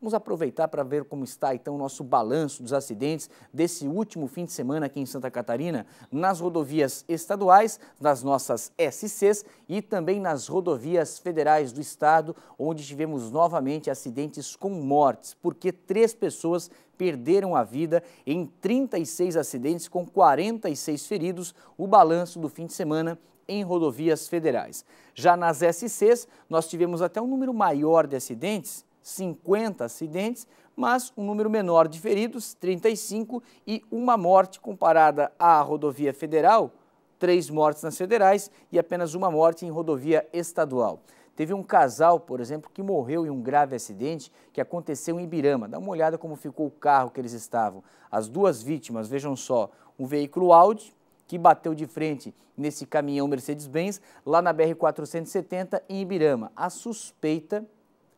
Vamos aproveitar para ver como está então o nosso balanço dos acidentes desse último fim de semana aqui em Santa Catarina, nas rodovias estaduais, nas nossas SCs e também nas rodovias federais do estado, onde tivemos novamente acidentes com mortes, porque três pessoas perderam a vida em 36 acidentes com 46 feridos, o balanço do fim de semana em rodovias federais. Já nas SCs, nós tivemos até um número maior de acidentes, 50 acidentes, mas um número menor de feridos, 35, e uma morte comparada à rodovia federal, três mortes nas federais e apenas uma morte em rodovia estadual. Teve um casal, por exemplo, que morreu em um grave acidente que aconteceu em Ibirama. Dá uma olhada como ficou o carro que eles estavam. As duas vítimas, vejam só, um veículo Audi que bateu de frente nesse caminhão Mercedes-Benz lá na BR-470 em Ibirama. A suspeita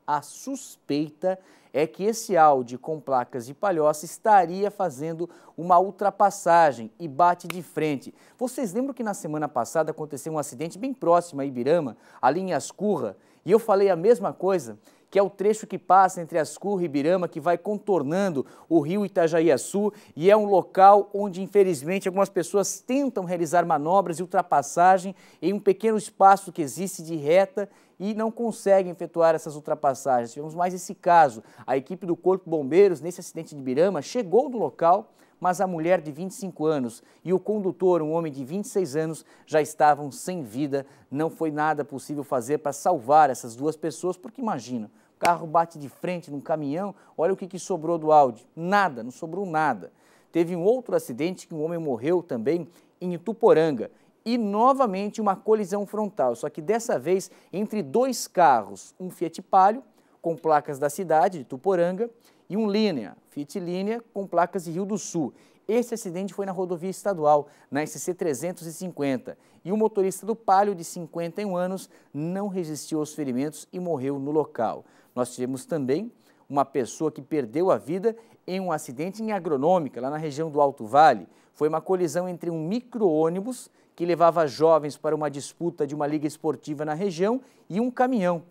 a suspeita é que esse Audi com placas de palhoça estaria fazendo uma ultrapassagem e bate de frente. Vocês lembram que na semana passada aconteceu um acidente bem próximo a Ibirama, ali em Ascurra, e eu falei a mesma coisa? que é o trecho que passa entre Ascu e Birama, que vai contornando o rio Itajaí-Açu e é um local onde, infelizmente, algumas pessoas tentam realizar manobras e ultrapassagem em um pequeno espaço que existe de reta e não conseguem efetuar essas ultrapassagens. Tivemos mais esse caso. A equipe do Corpo Bombeiros, nesse acidente de Birama chegou no local, mas a mulher de 25 anos e o condutor, um homem de 26 anos, já estavam sem vida. Não foi nada possível fazer para salvar essas duas pessoas, porque imagina, o carro bate de frente num caminhão, olha o que, que sobrou do Audi. Nada, não sobrou nada. Teve um outro acidente que um homem morreu também em Ituporanga e novamente uma colisão frontal, só que dessa vez entre dois carros, um Fiat Palio com placas da cidade, de Tuporanga, e um linha, fit Linha, com placas de Rio do Sul. Esse acidente foi na rodovia estadual, na SC 350, e o motorista do Palio, de 51 anos, não resistiu aos ferimentos e morreu no local. Nós tivemos também uma pessoa que perdeu a vida em um acidente em agronômica, lá na região do Alto Vale. Foi uma colisão entre um micro-ônibus que levava jovens para uma disputa de uma liga esportiva na região e um caminhão.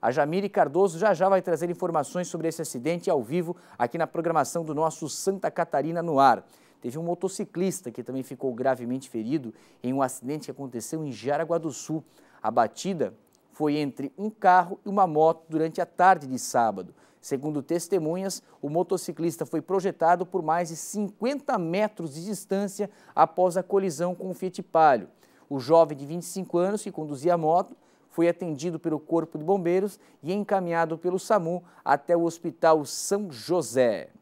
A Jamile Cardoso já já vai trazer informações sobre esse acidente ao vivo aqui na programação do nosso Santa Catarina no ar. Teve um motociclista que também ficou gravemente ferido em um acidente que aconteceu em Jaraguá do Sul. A batida foi entre um carro e uma moto durante a tarde de sábado. Segundo testemunhas, o motociclista foi projetado por mais de 50 metros de distância após a colisão com o Fiat Palio. O jovem de 25 anos que conduzia a moto foi atendido pelo Corpo de Bombeiros e encaminhado pelo SAMU até o Hospital São José.